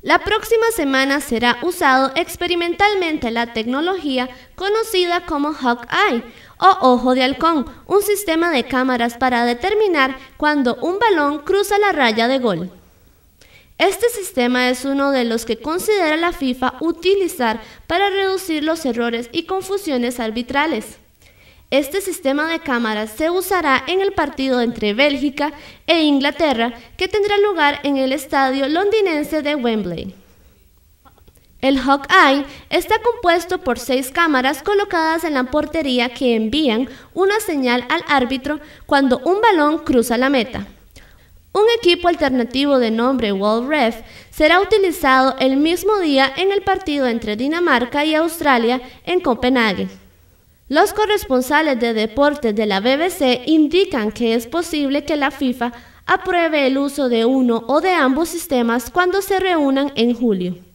La próxima semana será usado experimentalmente la tecnología conocida como Hawkeye o Ojo de Halcón, un sistema de cámaras para determinar cuando un balón cruza la raya de gol. Este sistema es uno de los que considera la FIFA utilizar para reducir los errores y confusiones arbitrales. Este sistema de cámaras se usará en el partido entre Bélgica e Inglaterra que tendrá lugar en el estadio londinense de Wembley. El Hawkeye está compuesto por seis cámaras colocadas en la portería que envían una señal al árbitro cuando un balón cruza la meta. Un equipo alternativo de nombre World Ref será utilizado el mismo día en el partido entre Dinamarca y Australia en Copenhague. Los corresponsales de deportes de la BBC indican que es posible que la FIFA apruebe el uso de uno o de ambos sistemas cuando se reúnan en julio.